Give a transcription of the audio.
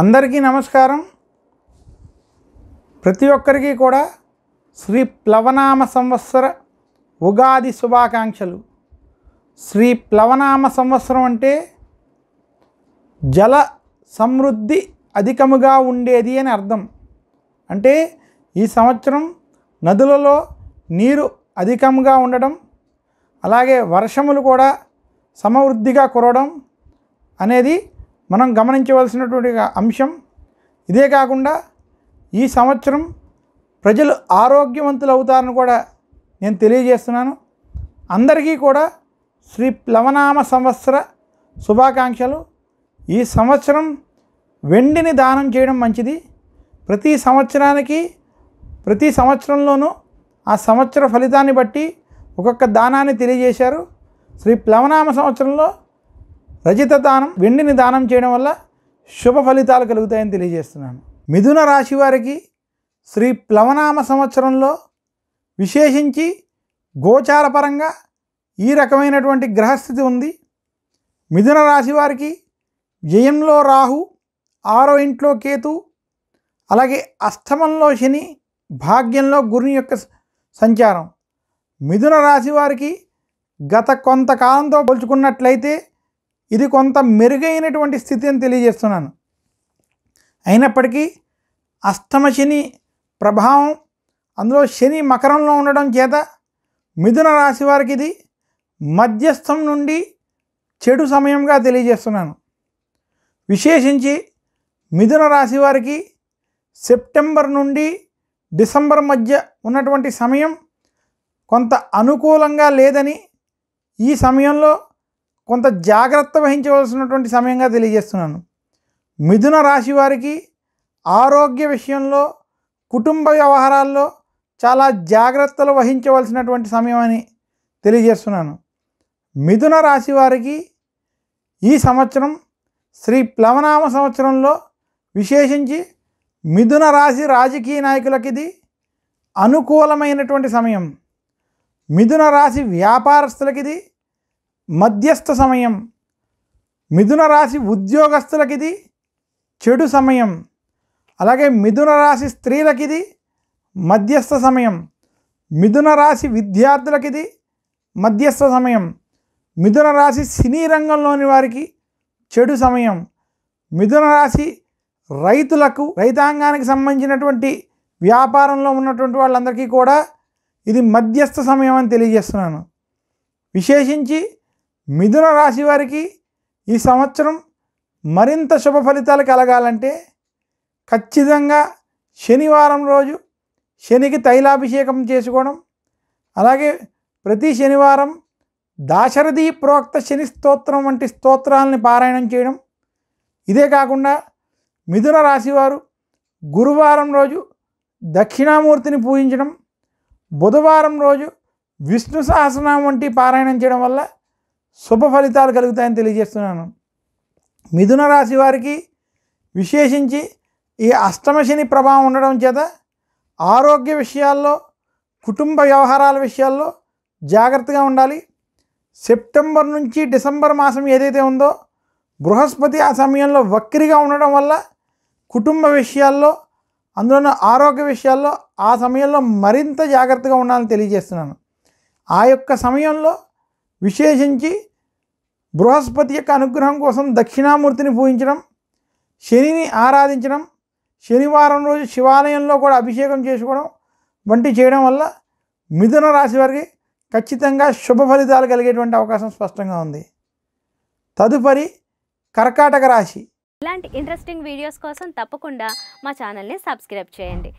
అందరికీ నమస్కారం ప్రతి ఒక్కరికి కూడా శ్రీ ప్లవనామ సంవత్సర ఉగాది శుభాకాంక్షలు శ్రీ ప్లవనామ సంవత్సరం అంటే జల సమృద్ధి అధికముగా ఉండేది అని అర్థం అంటే ఈ సంవత్సరం నదులలో నీరు అధికంగా ఉండడం అలాగే వర్షములు కూడా సమవృద్ధిగా కురవడం అనేది మనం గమనించవలసినటువంటి అంశం ఇదే కాకుండా ఈ సంవత్సరం ప్రజలు ఆరోగ్యవంతులు అవుతారని కూడా నేను తెలియజేస్తున్నాను అందరికీ కూడా శ్రీ ప్లవనామ సంవత్సర శుభాకాంక్షలు ఈ సంవత్సరం వెండిని దానం చేయడం మంచిది ప్రతి సంవత్సరానికి ప్రతి సంవత్సరంలోనూ ఆ సంవత్సర ఫలితాన్ని బట్టి ఒక్కొక్క దానాన్ని తెలియజేశారు శ్రీ ప్లవనామ సంవత్సరంలో రజిత దానం వెండిని దానం చేయడం వల్ల శుభ ఫలితాలు కలుగుతాయని తెలియజేస్తున్నాను మిథున రాశి వారికి శ్రీ ప్లవనామ సంవత్సరంలో విశేషించి గోచారపరంగా ఈ రకమైనటువంటి గ్రహస్థితి ఉంది మిథున రాశి వారికి జయంలో రాహు ఆరో ఇంట్లో కేతు అలాగే అష్టమంలో శని భాగ్యంలో గురుని యొక్క సంచారం మిథున రాశి వారికి గత కొంతకాలంతో పోల్చుకున్నట్లయితే ఇది కొంత మెరుగైనటువంటి స్థితి అని తెలియజేస్తున్నాను అయినప్పటికీ అష్టమ శని ప్రభావం అందులో శని మకరంలో ఉండడం చేత మిథున రాశి వారికి ఇది మధ్యస్థం నుండి చెడు సమయంగా తెలియజేస్తున్నాను విశేషించి మిథున రాశి వారికి సెప్టెంబర్ నుండి డిసెంబర్ మధ్య ఉన్నటువంటి సమయం కొంత అనుకూలంగా లేదని ఈ సమయంలో కొంత జాగ్రత్త వహించవలసినటువంటి సమయంగా తెలియజేస్తున్నాను మిథున రాశి వారికి ఆరోగ్య విషయంలో కుటుంబ వ్యవహారాల్లో చాలా జాగ్రత్తలు వహించవలసినటువంటి సమయం అని తెలియజేస్తున్నాను మిథున రాశి వారికి ఈ సంవత్సరం శ్రీ ప్లవనామ సంవత్సరంలో విశేషించి మిథున రాశి రాజకీయ నాయకులకి ఇది అనుకూలమైనటువంటి సమయం మిథున రాశి వ్యాపారస్తులకి ఇది మధ్యస్థ సమయం మిథున రాశి ఉద్యోగస్తులకి ఇది చెడు సమయం అలాగే మిథున రాశి స్త్రీలకి ఇది మధ్యస్థ సమయం మిథున రాశి విద్యార్థులకి ఇది మధ్యస్థ సమయం మిథున రాశి సినీ రంగంలోని వారికి చెడు సమయం మిథున రాశి రైతులకు రైతాంగానికి సంబంధించినటువంటి వ్యాపారంలో ఉన్నటువంటి వాళ్ళందరికీ కూడా ఇది మధ్యస్థ సమయం అని తెలియజేస్తున్నాను విశేషించి మిథున రాశి వారికి ఈ సంవత్సరం మరింత శుభ ఫలితాలు కలగాలంటే ఖచ్చితంగా శనివారం రోజు శనికి తైలాభిషేకం చేసుకోవడం అలాగే ప్రతి శనివారం దాశరథి ప్రోక్త శని స్తోత్రం వంటి స్తోత్రాలని పారాయణం చేయడం ఇదే కాకుండా మిథున రాశివారు గురువారం రోజు దక్షిణామూర్తిని పూజించడం బుధవారం రోజు విష్ణు సహస్రనామం వంటి పారాయణం చేయడం వల్ల శుభ ఫలితాలు కలుగుతాయని తెలియజేస్తున్నాను మిథున రాశి వారికి విశేషించి ఈ అష్టమశని ప్రభావం ఉండడం చేత ఆరోగ్య విషయాల్లో కుటుంబ వ్యవహారాల విషయాల్లో జాగ్రత్తగా ఉండాలి సెప్టెంబర్ నుంచి డిసెంబర్ మాసం ఏదైతే ఉందో బృహస్పతి ఆ సమయంలో వక్రిగా ఉండడం వల్ల కుటుంబ విషయాల్లో అందులోనూ ఆరోగ్య విషయాల్లో ఆ సమయంలో మరింత జాగ్రత్తగా ఉండాలని తెలియజేస్తున్నాను ఆ యొక్క సమయంలో విశేషించి బృహస్పతి యొక్క అనుగ్రహం కోసం దక్షిణామూర్తిని పూజించడం శనిని ఆరాధించడం శనివారం రోజు శివాలయంలో కూడా అభిషేకం చేసుకోవడం వంటి చేయడం వల్ల మిథున రాశి వారికి ఖచ్చితంగా శుభ ఫలితాలు కలిగేటువంటి అవకాశం స్పష్టంగా ఉంది తదుపరి కర్కాటక రాశి ఇలాంటి ఇంట్రెస్టింగ్ వీడియోస్ కోసం తప్పకుండా మా ఛానల్ని సబ్స్క్రైబ్ చేయండి